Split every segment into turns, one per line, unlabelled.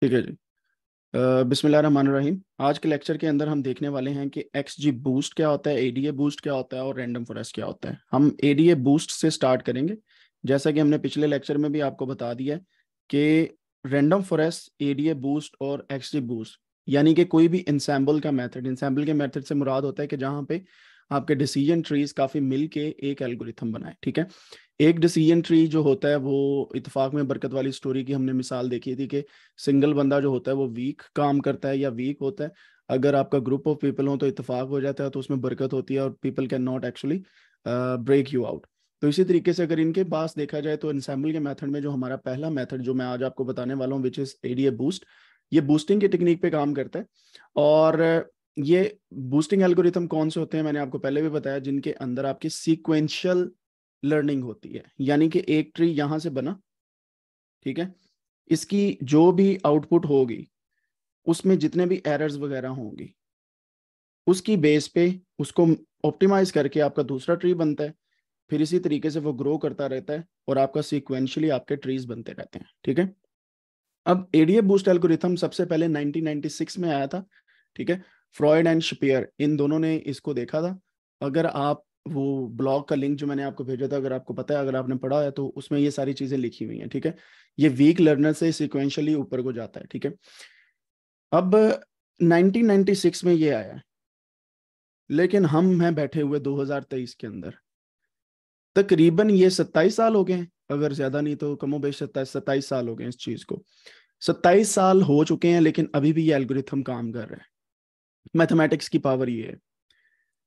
ठीक है जी बिसमीम आज के लेक्चर के अंदर हम देखने वाले हैं कि एक्स जी बूस्ट क्या होता है एडीए बूस्ट क्या होता है और रैंडम फॉरेस्ट क्या होता है हम एडीए बूस्ट से स्टार्ट करेंगे जैसा कि हमने पिछले लेक्चर में भी आपको बता दिया है कि रैंडम फॉरेस्ट एडीए बूस्ट और एक्स जी बूस्ट यानी कि कोई भी इंसम्बल का मैथड इंसम्बल के मैथड से मुराद होता है कि जहाँ पे आपके डिसीजन ट्रीज काफी मिल के एक एल्गोरिथम बनाए ठीक है एक डिसीजन ट्री जो होता है वो इतफाक में बरकत वाली स्टोरी की हमने मिसाल देखी थी कि सिंगल बंदा जो होता है वो वीक काम करता है या वीक होता है अगर आपका ग्रुप ऑफ पीपल हो तो इतफाक हो जाता है तो उसमें बरकत होती है और people can not actually break you out तो इसी तरीके से अगर इनके पास देखा जाए तो इंसेम्बल के मेथड में जो हमारा पहला मेथड जो मैं आज आपको बताने वाला हूँ विच इज एडीए बूस्ट ये बूस्टिंग की टेक्निक पे काम करता है और ये बूस्टिंग एल्गोरिथम कौन से होते हैं मैंने आपको पहले भी बताया जिनके अंदर आपके सीक्वेंशियल लर्निंग होती है यानी कि एक ट्री यहां से बना ठीक है इसकी जो भी आउटपुट होगी उसमें जितने भी एरर्स वगैरह होंगी उसकी बेस पे उसको ऑप्टिमाइज करके आपका दूसरा ट्री बनता है फिर इसी तरीके से वो ग्रो करता रहता है और आपका सिक्वेंशली आपके ट्रीज बनते रहते हैं ठीक है अब एडीएफ बूस्ट एल्गोरिथम सबसे पहले 1996 में आया था ठीक है फ्रॉयड एंड शपियर इन दोनों ने इसको देखा था अगर आप वो ब्लॉग का लिंक जो मैंने आपको भेजा था अगर आपको पता है अगर आपने पढ़ा है तो उसमें ये सारी चीजें लिखी हुई हैं ठीक है ये वीक लर्नर से सिक्वेंशली ऊपर को जाता है ठीक है अब 1996 में ये आया लेकिन हम हैं बैठे हुए 2023 के अंदर तकरीबन ये 27 साल हो गए अगर ज्यादा नहीं तो कमो बेश सत्ताईस सत्ताईस साल हो गए इस चीज को सत्ताईस साल हो चुके हैं लेकिन अभी भी ये एल्गोरिथम काम कर रहे हैं मैथमेटिक्स की पावर ये है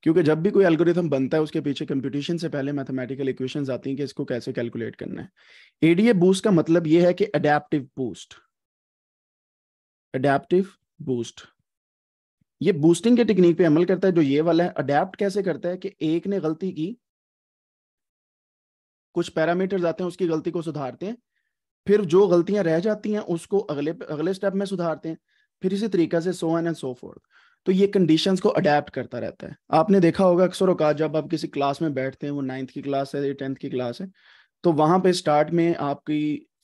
क्योंकि जब भी कोई एल्गोरिथम बनता है उसके पीछे कंप्यूटेशन से पहले मैथमेटिकल इक्वेशंस आती हैं कि इसको कैसे कैलकुलेट करना है एडीए बूस्ट का मतलब यह है कि अडेप्टिव बूस्ट अडेप्टिव बूस्ट ये बूस्टिंग के टेक्निक पे अमल करता है जो ये वाला है अडेप्ट कैसे करता है कि एक ने गलती की कुछ पैरामीटर्स आते हैं उसकी गलती को सुधारते हैं फिर जो गलतियां रह जाती हैं उसको अगले अगले स्टेप में सुधारते हैं फिर इसी तरीके से so on and so forth तो ये कंडीशन को अडेप्ट करता रहता है आपने देखा होगा अक्सर अवकात जब आप किसी क्लास में बैठते हैं वो नाइन्थ की क्लास है या टेंथ की क्लास है तो वहाँ पे स्टार्ट में आपकी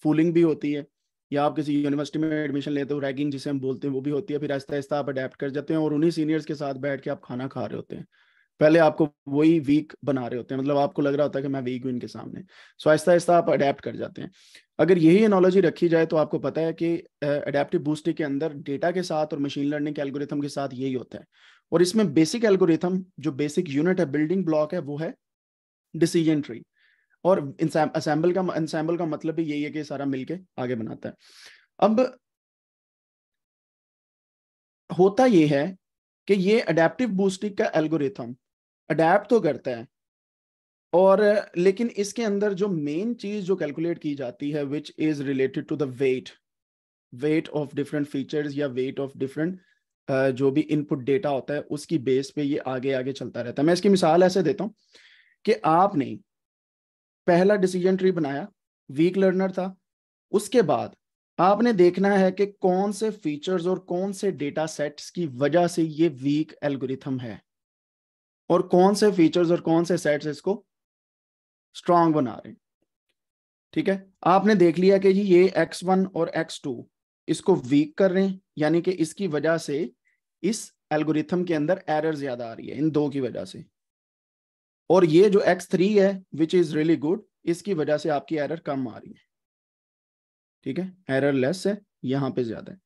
फूलिंग भी होती है या आप किसी यूनिवर्सिटी में एडमिशन लेते हो रैगिंग जिसे हम बोलते हैं वो भी होती है फिर आहिस्ता आहिस्ता आप अडेप्ट कर जाते हैं और उन्हीं सीनियर्स के साथ बैठ के आप खाना खा रहे होते हैं पहले आपको वही वीक बना रहे होते हैं मतलब आपको लग रहा होता है कि मैं वीक हूँ इनके सामने सो आहिस्ता आहिस्ता आप अडेप्ट कर जाते हैं अगर यही एनोलॉजी रखी जाए तो आपको पता है कि अडेप्टिव बूस्टिंग के अंदर डेटा के साथ और मशीन लर्निंग के एल्गोरिथम के साथ यही होता है और इसमें बेसिक एल्गोरिथम जो बेसिक यूनिट है बिल्डिंग ब्लॉक है वो है डिसीजन ट्री और असेंबल का असेंबल का मतलब भी यही है कि सारा मिलके आगे बनाता है अब होता यह है कि ये अडेप्टिव बूस्टिंग का एल्गोरिथम अडेप्ट तो करता है और लेकिन इसके अंदर जो मेन चीज जो कैलकुलेट की जाती है which is related to the weight weight of different features या वेट ऑफ डिफरेंट जो भी इनपुट डेटा होता है उसकी बेस पे ये आगे आगे चलता रहता है मैं इसकी मिसाल ऐसे देता हूँ कि आपने पहला डिसीजन ट्री बनाया वीक लर्नर था उसके बाद आपने देखना है कि कौन से फीचर्स और कौन से डेटा सेट्स की वजह से ये वीक एल्गोरिथम है और कौन से फीचर्स और कौन से सेट्स इसको स्ट्रांग बना रहे ठीक है आपने देख लिया कि जी ये एक्स वन और एक्स टू इसको वीक कर रहे हैं यानी कि इसकी वजह से इस एल्गोरिथम के अंदर एरर ज्यादा आ रही है इन दो की वजह से और ये जो एक्स थ्री है विच इज रियली गुड इसकी वजह से आपकी एरर कम आ रही है ठीक है एरर लेस है यहां पे ज्यादा है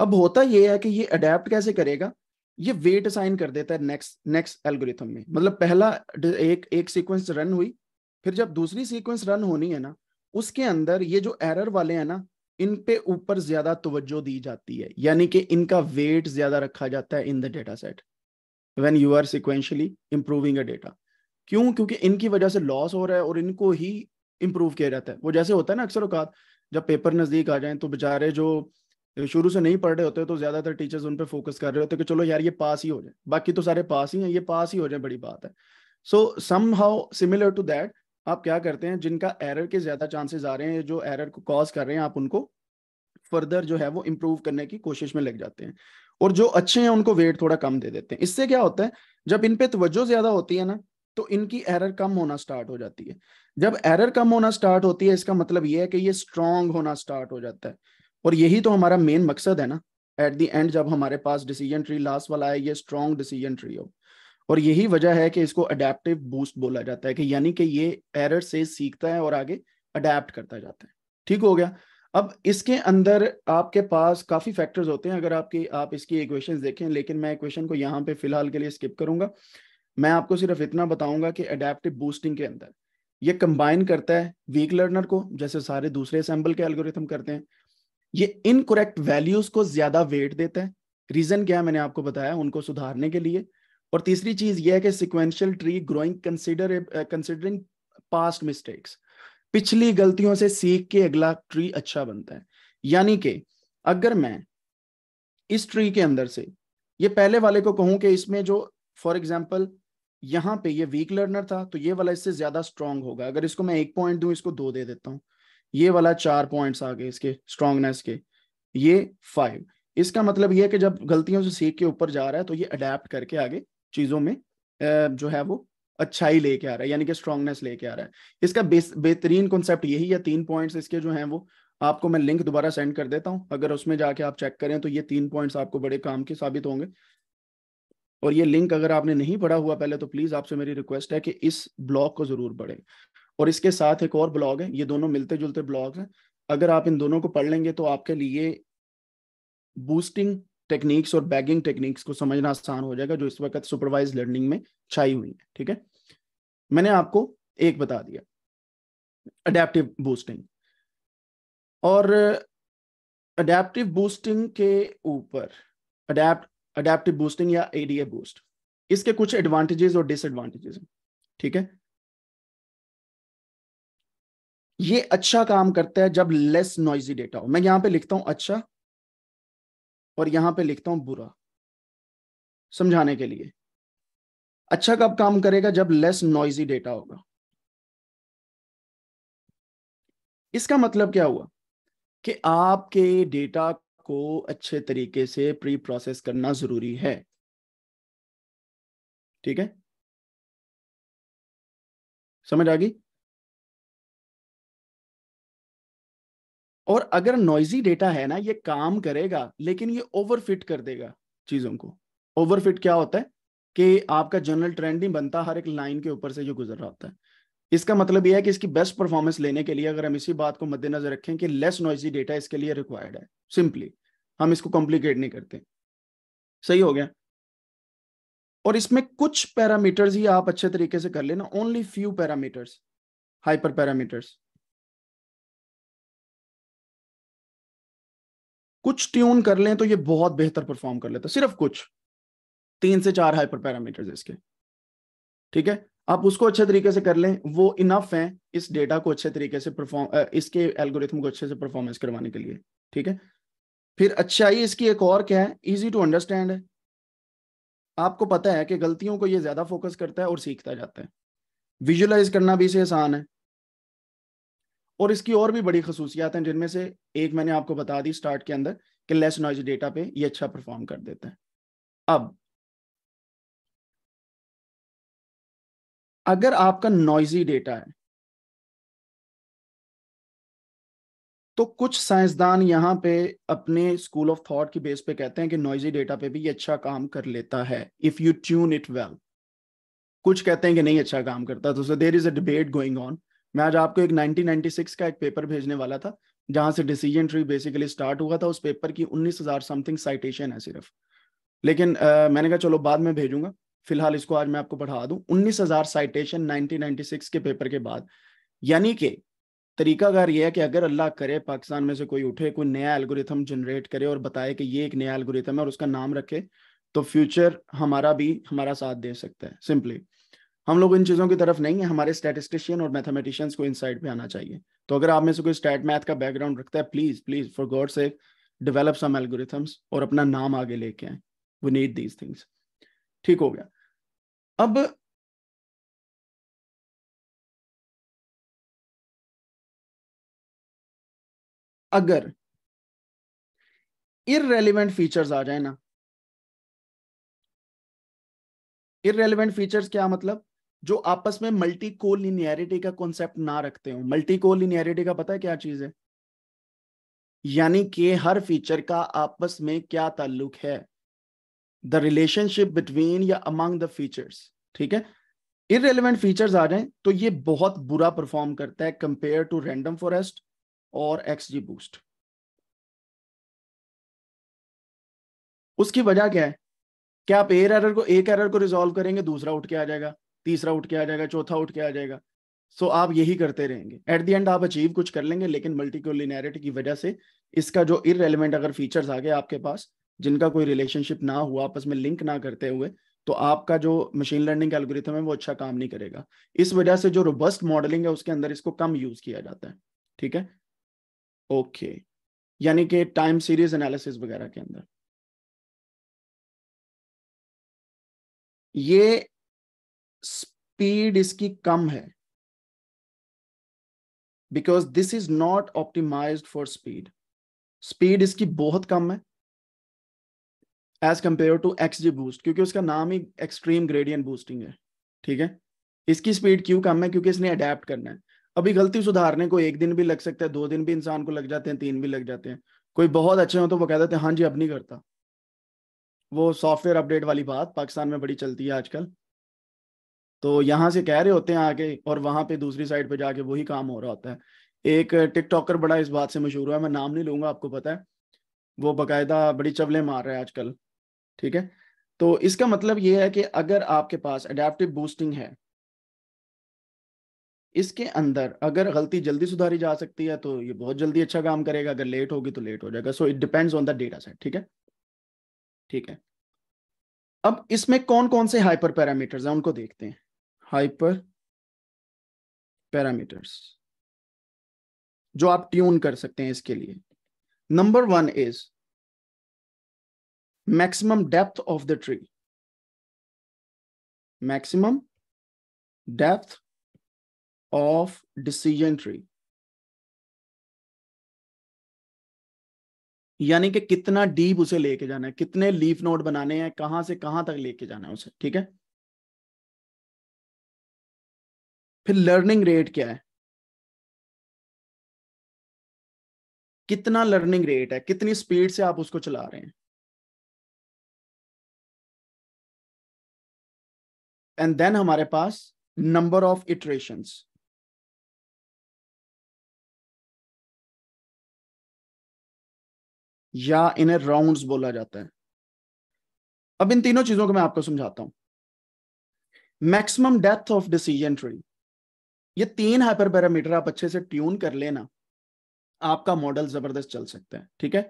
अब होता यह है कि ये अडेप्ट कैसे करेगा ये वेट असाइन कर देता है नेक्स्ट नेक्स्ट एल्गोरिथम में मतलब पहला एक एक सीक्वेंस रन हुई फिर जब दूसरी सीक्वेंस रन होनी है ना उसके अंदर ये जो एरर वाले हैं ना इन पे ऊपर ज्यादा तवज्जो दी जाती है यानी कि इनका वेट ज्यादा रखा जाता है in the data set when you are sequentially improving a data क्यों क्योंकि इनकी वजह से लॉस हो रहा है और इनको ही इंप्रूव किया जाता है वो जैसे होता है ना अक्सर औकात जब पेपर नज़दीक आ जाए तो बेचारे जो शुरू से नहीं पढ़ रहे होते तो ज्यादातर टीचर्स उन पर फोकस कर रहे होते कि चलो यार ये पास ही हो जाए बाकी तो सारे पास ही हैं ये पास ही हो जाए बड़ी बात है so somehow similar to that आप क्या करते हैं जिनका एरर के ज्यादा चांसेस आ रहे हैं जो एरर को कॉज कर रहे हैं आप उनको फर्दर जो है वो इम्प्रूव करने की कोशिश में लग जाते हैं और जो अच्छे हैं उनको वेट थोड़ा कम दे देते हैं इससे क्या होता है जब इन पे तवज्जो ज्यादा होती है ना तो इनकी एरर कम होना स्टार्ट हो जाती है जब एरर कम होना स्टार्ट होती है इसका मतलब ये है कि ये स्ट्रांग होना स्टार्ट हो जाता है और यही तो हमारा मेन मकसद है ना एट द एंड जब हमारे पास डिसीजन ट्री लास्ट वाला है ये स्ट्रॉन्ग डिसीजन ट्री हो और यही वजह है कि इसको अडेप्टिव बूस्ट बोला जाता है कि यानी कि ये एरर से सीखता है और आगे अडेप्ट करता जाता है ठीक हो गया अब इसके अंदर आपके पास काफ़ी फैक्टर्स होते हैं अगर आपकी आप इसकी इक्वेशन देखें लेकिन मैं इक्वेशन को यहाँ पे फिलहाल के लिए स्किप करूंगा मैं आपको सिर्फ इतना बताऊंगा कि अडेप्टिव बूस्टिंग के अंदर ये कंबाइन करता है वीक लर्नर को जैसे सारे दूसरे सैम्पल के एल्गोरिथम करते हैं ये इनकोरेक्ट वैल्यूज को ज्यादा वेट देता है रीजन क्या है मैंने आपको बताया उनको सुधारने के लिए और तीसरी चीज यह है कि sequential tree growing consider considering past mistakes पिछली गलतियों से सीख के अगला ट्री अच्छा बनता है यानी कि अगर मैं इस ट्री के अंदर से ये पहले वाले को कहूं कि इसमें जो फॉर एग्जाम्पल यहाँ पे ये वीक लर्नर था तो ये वाला इससे ज्यादा स्ट्रांग होगा अगर इसको मैं एक पॉइंट दूं इसको दो दे देता हूं ये वाला चार पॉइंट्स आ गए इसके स्ट्रांगनेस के ये फाइव इसका मतलब ये है कि जब गलतियों से सीख के ऊपर जा रहा है तो ये अडेप्ट करके आगे चीज़ों में जो है वो अच्छाई लेके आ रहा है यानी कि स्ट्रांगनेस लेके आ रहा है इसका बेहतरीन कॉन्सेप्ट यही है तीन पॉइंट्स इसके जो हैं वो आपको मैं लिंक दोबारा सेंड कर देता हूं अगर उसमें जाके आप चेक करें तो ये तीन पॉइंट्स आपको बड़े काम के साबित होंगे और ये लिंक अगर आपने नहीं पढ़ा हुआ पहले तो प्लीज आपसे मेरी रिक्वेस्ट है कि इस ब्लॉग को जरूर पढ़ें और इसके साथ एक और ब्लॉग है ये दोनों मिलते जुलते ब्लॉग हैं अगर आप इन दोनों को पढ़ लेंगे तो आपके लिए बूस्टिंग टेक्निक्स और बैगिंग टेक्निक्स को समझना आसान हो जाएगा जो इस वक्त सुपरवाइज लर्निंग में छाई हुई है ठीक है मैंने आपको एक बता दिया अडेप्टिव बूस्टिंग और अडेप्टिव बूस्टिंग के ऊपर अडेप्टिव बूस्टिंग या एडीए बूस्ट इसके कुछ एडवांटेजेस और डिसएडवांटेजेस हैं ठीक है ये अच्छा काम करता है जब लेस नॉइजी डेटा हो मैं यहां पे लिखता हूं अच्छा और यहां पे लिखता हूं बुरा समझाने के लिए अच्छा कब काम करेगा जब लेस नॉइजी डेटा होगा इसका मतलब क्या हुआ कि आपके डेटा को अच्छे तरीके से प्री प्रोसेस करना जरूरी है
ठीक है समझ आ गई
और अगर नॉइजी डेटा है ना ये काम करेगा लेकिन ये ओवरफिट कर देगा चीजों को ओवरफिट क्या होता है कि आपका जनरल ट्रेंड नहीं बनता हर एक लाइन के ऊपर से जो गुजर रहा होता है इसका मतलब यह है कि इसकी बेस्ट परफॉर्मेंस लेने के लिए अगर हम इसी बात को मद्देनजर रखें कि लेस नॉइजी डेटा इसके लिए रिक्वायर्ड है सिंपली हम इसको कॉम्प्लिकेट नहीं करते सही हो गया और इसमें कुछ पैरामीटर्स ही आप अच्छे तरीके से कर लेना only few parameters hyper parameters कुछ ट्यून कर लें तो ये बहुत बेहतर परफॉर्म कर लेता सिर्फ कुछ तीन से चार हाइपर पैरामीटर इसके ठीक है आप उसको अच्छे तरीके से कर लें वो इनफ है इस डेटा को अच्छे तरीके से परफॉर्म इसके एल्गोरिथम को अच्छे से परफॉर्मेंस करवाने के लिए ठीक है फिर अच्छाई इसकी एक और क्या है इजी टू अंडरस्टैंड है आपको पता है कि गलतियों को ये ज्यादा फोकस करता है और सीखता जाता है विजुअलाइज करना भी इसे आसान है और इसकी और भी बड़ी खसूसियात हैं जिनमें से एक मैंने आपको बता दी स्टार्ट के अंदर कि लेस नॉइज डेटा पे ये अच्छा परफॉर्म कर देते हैं अब
अगर आपका नॉइजी डेटा है
तो कुछ साइंसदान यहां पे अपने स्कूल ऑफ थॉट की बेस पे कहते हैं कि नॉइजी डेटा पे भी ये अच्छा काम कर लेता है if you tune it well कुछ कहते हैं कि नहीं अच्छा काम करता तो there is a debate going on मैं आज आपको एक 1996 का एक पेपर भेजने वाला था जहां से डिसीजन ट्री बेसिकली स्टार्ट हुआ था उस पेपर की 19000 समथिंग साइटेशन है सिर्फ लेकिन आ, मैंने कहा चलो बाद में भेजूंगा फिलहाल इसको आज मैं आपको पढ़ा दूं 19000 साइटेशन 1996 के पेपर के बाद यानी कि तरीकाकार यह है कि अगर अल्लाह करे पाकिस्तान में से कोई उठे कोई नया एल्गोरिथम जनरेट करे और बताए कि ये एक नया एल्गोरिथम है और उसका नाम रखे तो फ्यूचर हमारा भी हमारा साथ दे सकता है सिंपली हम लोग इन चीज़ों की तरफ नहीं है हमारे स्टेटिस्टिशियन और मैथमेटिशियंस को इन साइड पर आना चाहिए तो अगर आप में से कोई स्टैट मैथ का बैकग्राउंड रखता है प्लीज़ प्लीज़ फॉर गॉड से डेवलप सम एल्गोरिथम्स और अपना नाम आगे लेके आए वी नीड दीज थिंग्स ठीक हो गया
अब अगर
इरेलीवेंट फीचर्स आ जाए ना इरेलीवेंट फीचर्स क्या मतलब जो आपस में मल्टी लिनियरिटी का कॉन्सेप्ट ना रखते हो मल्टी लिनियरिटी का पता है क्या चीज है यानी कि हर फीचर का आपस में क्या ताल्लुक है द रिलेशनशिप बिटवीन या अमंग द फीचर्स ठीक है इरेलीवेंट फीचर्स आ जाए तो ये बहुत बुरा परफॉर्म करता है कंपेयर टू रैंडम फॉरेस्ट और एक्स जी बूस्ट उसकी वजह क्या है क्या आप एयर एरर को एक एरर को रिजोल्व करेंगे दूसरा उठ के आ जाएगा तीसरा उठ के आ जाएगा चौथा उठ के आ जाएगा सो so, आप यही करते रहेंगे एट द एंड आप अचीव कुछ कर लेंगे लेकिन मल्टीकोलिनैरिटी की वजह से इसका जो इरेलीवेंट अगर फीचर्स आ गए आपके पास जिनका कोई रिलेशनशिप ना हुआ आपस में लिंक ना करते हुए तो आपका जो मशीन लर्निंग एल्गोरिथम है वो अच्छा काम नहीं करेगा इस वजह से जो रोबस्ट मॉडलिंग है उसके अंदर इसको कम यूज किया जाता है ठीक है ओके यानी कि टाइम सीरीज एनालिसिस वगैरह
के अंदर ये
स्पीड इसकी कम है because this is not optimize for speed speed इसकी बहुत कम है as compare to X G boost क्योंकि उसका नाम ही एक्सट्रीम ग्रेडियंट बूस्टिंग है ठीक है इसकी स्पीड क्यों कम है क्योंकि इसने अडेप्ट करना है अभी गलती सुधारने को एक दिन भी लग सकता है दो दिन भी इंसान को लग जाते हैं तीन भी लग जाते हैं कोई बहुत अच्छे हो तो वो कह देते हैं हाँ जी अब नहीं करता वो सॉफ्टवेयर अपडेट वाली बात पाकिस्तान में बड़ी चलती है आजकल तो यहाँ से कह रहे होते हैं आगे और वहां पे दूसरी साइड पे जाके वही काम हो रहा होता है एक टिकटॉकर बड़ा इस बात से मशहूर हुआ मैं नाम नहीं लूंगा आपको पता है वो बाकायदा बड़ी चवले मार रहा है आजकल ठीक है तो इसका मतलब ये है कि अगर आपके पास अडेप्टिव बूस्टिंग है इसके अंदर अगर गलती जल्दी सुधारी जा सकती है तो ये बहुत जल्दी अच्छा काम करेगा अगर लेट होगी तो लेट हो जाएगा so it depends on the data set ठीक है ठीक है अब इसमें कौन कौन से हाइपर पैरामीटर्स हैं उनको देखते हैं हाइपर पैरामीटर्स जो आप ट्यून कर सकते हैं इसके लिए number one is
maximum depth of the tree maximum depth of decision tree यानी कि कितना
डीप उसे लेके जाना है कितने लीफ नोट बनाने हैं कहां से कहां तक लेके जाना है उसे ठीक है फिर लर्निंग रेट क्या है
कितना लर्निंग रेट है कितनी स्पीड से आप उसको चला रहे हैं एंड देन हमारे पास नंबर ऑफ इटरेशन या इन्हें
राउंड्स बोला जाता है अब इन तीनों चीजों को मैं आपको समझाता हूं maximum depth of decision tree ये तीन हाइपर पैरामीटर आप अच्छे से ट्यून कर लेना आपका मॉडल जबरदस्त चल सकता है ठीक है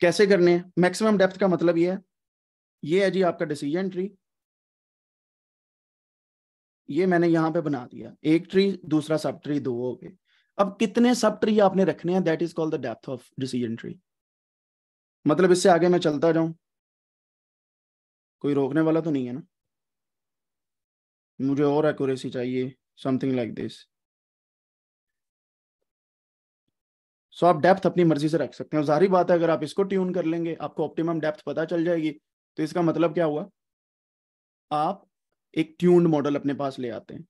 कैसे करने हैं मैक्सिमम डेप्थ का मतलब ये है ये है जी आपका डिसीजन ट्री ये मैंने यहां पे बना दिया एक ट्री दूसरा सब ट्री दो हो गए अब कितने सब ट्री आपने रखने हैं that is called the depth of decision tree मतलब इससे आगे मैं चलता जाऊं कोई रोकने वाला तो नहीं है ना मुझे और एक्यूरेसी चाहिए समथिंग लाइक दिस सो आप डेप्थ अपनी मर्जी से रख सकते हैं जारी बात है अगर आप इसको ट्यून कर लेंगे आपको ऑप्टिमम डेप्थ पता चल जाएगी तो इसका मतलब क्या हुआ आप एक ट्यून्ड मॉडल अपने पास ले आते हैं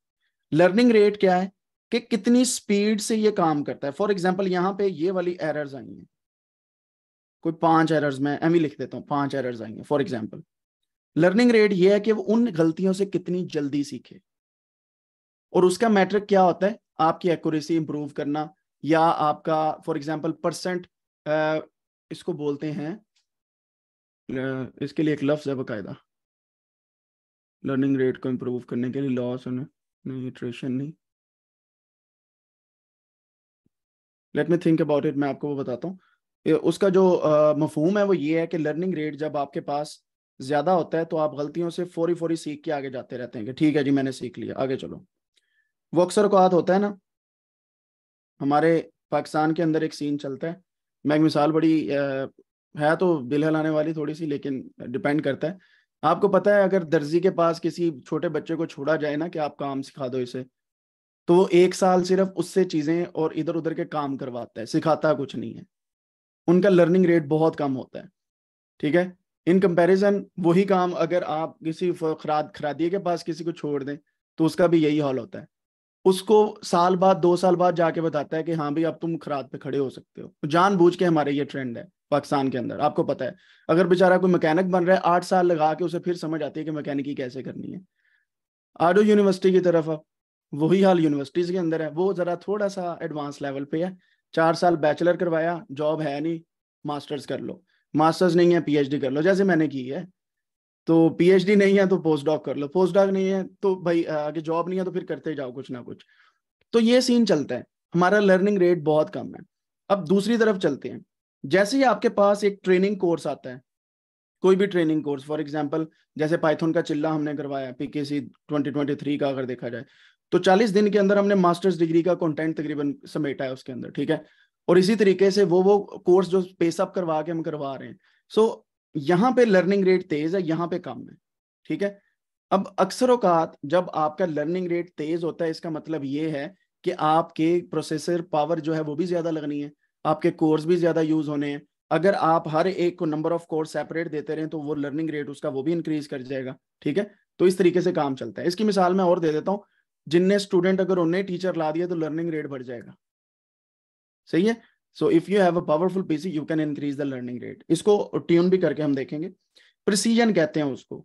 लर्निंग रेट क्या है कि कितनी स्पीड से ये काम करता है फॉर एग्जाम्पल यहां पे ये वाली एरर्स आई हैं कोई पांच एरर्स में एम ही लिख देता हूँ पांच एरर्स आई हैं फॉर एग्जाम्पल लर्निंग रेट ये है कि वो उन गलतियों से कितनी जल्दी सीखे और उसका मैट्रिक क्या होता है आपकी एक्यूरेसी इंप्रूव करना या आपका फॉर एग्जाम्पल परसेंट इसको बोलते हैं इसके लिए एक लफ्ज है बकायदा लर्निंग रेट को इम्प्रूव करने के लिए लॉस और नहीं नहीं let me think about it मैं आपको वो बताता हूँ उसका जो मफहूम है वो ये है कि लर्निंग रेट जब आपके पास ज़्यादा होता है तो आप गलतियों से फोरी फोरी सीख के आगे जाते रहते हैं कि ठीक है जी मैंने सीख लिया आगे चलो वो अक्सर को हाथ होता है ना हमारे पाकिस्तान के अंदर एक सीन चलता है मैं एक मिसाल बड़ी है तो दिल हिलाने वाली थोड़ी सी लेकिन डिपेंड करता है आपको पता है अगर दर्जी के पास किसी छोटे बच्चे को छोड़ा जाए ना कि आप काम सिखा दो इसे तो वो एक साल सिर्फ उससे चीजें और इधर उधर के काम करवाता है सिखाता कुछ नहीं है उनका लर्निंग रेट बहुत कम होता है ठीक है इन कंपैरिजन वही काम अगर आप किसी खराद खरादिये के पास किसी को छोड़ दें तो उसका भी यही हाल होता है उसको साल बाद दो साल बाद जाके बताता है कि हाँ भाई अब तुम खराद पे खड़े हो सकते हो जानबूझ के हमारे ये ट्रेंड है पाकिस्तान के अंदर आपको पता है अगर बेचारा कोई मैकेनिक बन रहा है आठ साल लगा के उसे फिर समझ आती है कि मैकेनिकी कैसे करनी है आडो यूनिवर्सिटी की तरफ अब वही हाल यूनिवर्सिटीज के अंदर है वो जरा थोड़ा सा एडवांस लेवल पे है चार साल बैचलर करवाया जॉब है नहीं मास्टर्स कर लो मास्टर्स नहीं है पीएचडी कर लो जैसे मैंने की है तो पीएचडी नहीं है तो पोस्ट डॉक कर लो पोस्ट डॉक नहीं है तो भाई आगे जॉब नहीं है तो फिर करते जाओ कुछ ना कुछ तो ये सीन चलता है हमारा लर्निंग रेट बहुत कम है अब दूसरी तरफ चलते हैं जैसे ही आपके पास एक ट्रेनिंग कोर्स आता है कोई भी ट्रेनिंग कोर्स फॉर एग्जाम्पल जैसे पाइथन का चिल्ला हमने करवाया पीकेसी थ्री का अगर देखा जाए तो चालीस दिन के अंदर हमने मास्टर्स डिग्री का कंटेंट तकरीबन समेटा है उसके अंदर ठीक है और इसी तरीके से वो वो कोर्स जो पेसअप करवा के हम करवा रहे हैं सो so, यहाँ पे लर्निंग रेट तेज है यहां पे कम है ठीक है अब अक्सर अवकात जब आपका लर्निंग रेट तेज होता है इसका मतलब ये है कि आपके प्रोसेसर पावर जो है वो भी ज्यादा लगनी है आपके कोर्स भी ज्यादा यूज होने हैं अगर आप हर एक को नंबर ऑफ कोर्स सेपरेट देते रहे तो वो लर्निंग रेट उसका वो भी इंक्रीज कर जाएगा ठीक है तो इस तरीके से काम चलता है इसकी मिसाल मैं और दे देता हूँ जिनने स्टूडेंट अगर उन्हें टीचर ला दिया तो लर्निंग रेट बढ़ जाएगा सही है so if you have a powerful PC you can increase the learning rate इसको ट्यून भी करके हम देखेंगे प्रिसीजन कहते हैं उसको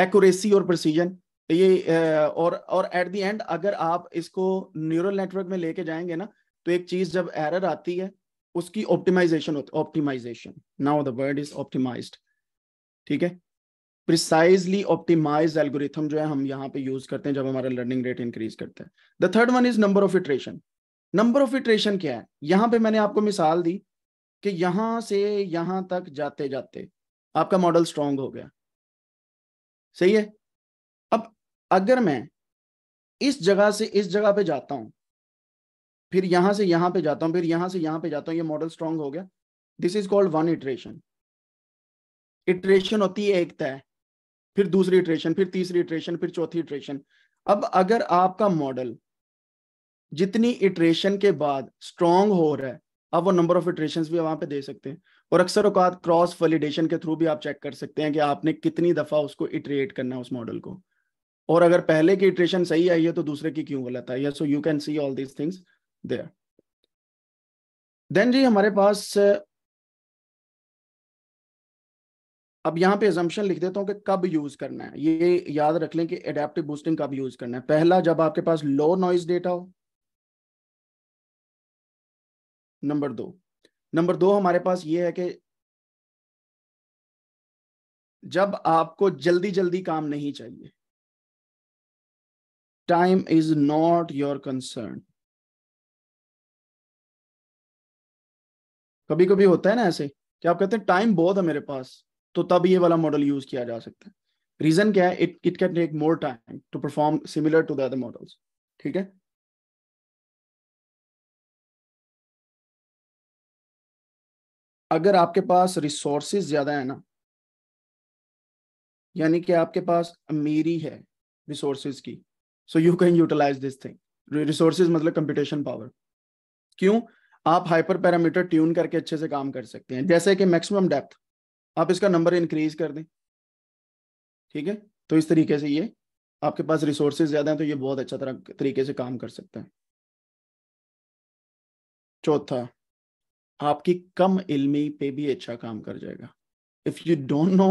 एक्यूरेसी और प्रिसीजन तो ये और और एट द एंड अगर आप इसको न्यूरल नेटवर्क में लेके जाएंगे ना तो एक चीज जब एरर आती है उसकी ऑप्टिमाइजेशन होती है optimization now the word is optimized ठीक है प्रिसाइजली ऑप्टिमाइज एल्गोरिथम जो है हम यहाँ पे यूज करते हैं जब हमारा लर्निंग रेट इंक्रीज करते हैं the third one is number of iteration number of iteration क्या है यहां पे मैंने आपको मिसाल दी कि यहां से यहां तक जाते जाते आपका मॉडल स्ट्रांग हो गया सही है अब अगर मैं इस जगह से इस जगह पे जाता हूं फिर यहां से यहां पे जाता हूं फिर यहां से यहां पे जाता हूं ये मॉडल स्ट्रांग हो गया this is called one iteration iteration होती है एक तय फिर दूसरी इटरेशन फिर तीसरी इटरेशन फिर चौथी इटरेशन अब अगर आपका मॉडल जितनी इटरेशन के बाद स्ट्रॉन्ग हो रहा है आप वो नंबर ऑफ इटरेशन भी वहां पे दे सकते हैं और अक्सर अकात क्रॉस वैलिडेशन के थ्रू भी आप चेक कर सकते हैं कि आपने कितनी दफा उसको इटरेट करना है उस मॉडल को और अगर पहले की इटरेशन सही आई है तो दूसरे की क्यों गलत आई है so you can see all these things there then जी हमारे पास अब यहाँ पे एजम्पन लिख देता हूँ कि कब यूज करना है ये याद रख लें कि एडेप्टिव बूस्टिंग कब यूज करना है पहला जब आपके पास लो नॉइज डेटा हो नंबर दो नंबर दो हमारे पास ये है कि
जब आपको जल्दी जल्दी काम नहीं चाहिए time is not your concern
कभी कभी होता है ना ऐसे कि आप कहते हैं टाइम बहुत है मेरे पास तो तब ये वाला मॉडल यूज किया जा सकता है रीजन क्या है it it can take more time to perform similar to the other models ठीक है
अगर आपके पास रिसोर्सेज ज्यादा
है ना यानी कि आपके पास अमीरी है रिसोर्सेज की so you can utilize this thing resources मतलब कंप्यूटेशन पावर क्यों आप हाइपर पैरामीटर ट्यून करके अच्छे से काम कर सकते हैं जैसे कि मैक्सिमम डेप्थ आप इसका नंबर इंक्रीज कर दें ठीक है तो इस तरीके से ये आपके पास रिसोर्सेज ज्यादा हैं तो ये बहुत अच्छा तरह तरीके से काम कर सकता है चौथा आपकी कम इल्मी पे भी अच्छा काम कर जाएगा if you don't know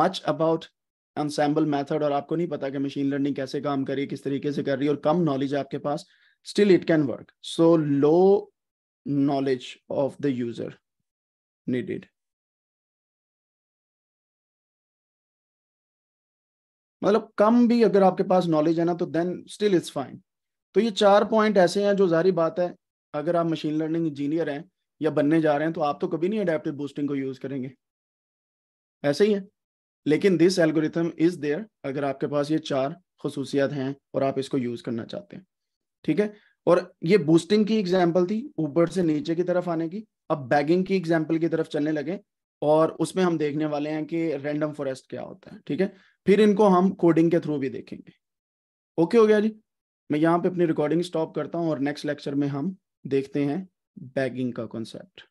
much about ensemble method और आपको नहीं पता कि मशीन लर्निंग कैसे काम कर रही है किस तरीके से कर रही है और कम नॉलेज है आपके पास still it can work so low knowledge of the user needed
मतलब कम भी अगर
आपके पास नॉलेज है ना तो देन स्टिल इट्स फाइन तो ये चार पॉइंट ऐसे हैं जो जारी बात है अगर आप मशीन लर्निंग इंजीनियर हैं या बनने जा रहे हैं तो आप तो कभी नहीं अडेप्टिव बूस्टिंग को यूज करेंगे ऐसे ही है लेकिन दिस एल्गोरिथम इज देयर अगर आपके पास ये चार खसूसियात हैं और आप इसको यूज करना चाहते हैं ठीक है और ये बूस्टिंग की एग्जाम्पल थी ऊपर से नीचे की तरफ आने की अब बैगिंग की एग्जाम्पल की तरफ चलने लगे और उसमें हम देखने वाले हैं कि रैंडम फॉरेस्ट क्या होता है ठीक है फिर इनको हम कोडिंग के थ्रू भी देखेंगे ओके हो गया जी मैं यहाँ पे अपनी रिकॉर्डिंग स्टॉप करता हूँ और नेक्स्ट लेक्चर में हम देखते हैं bagging concept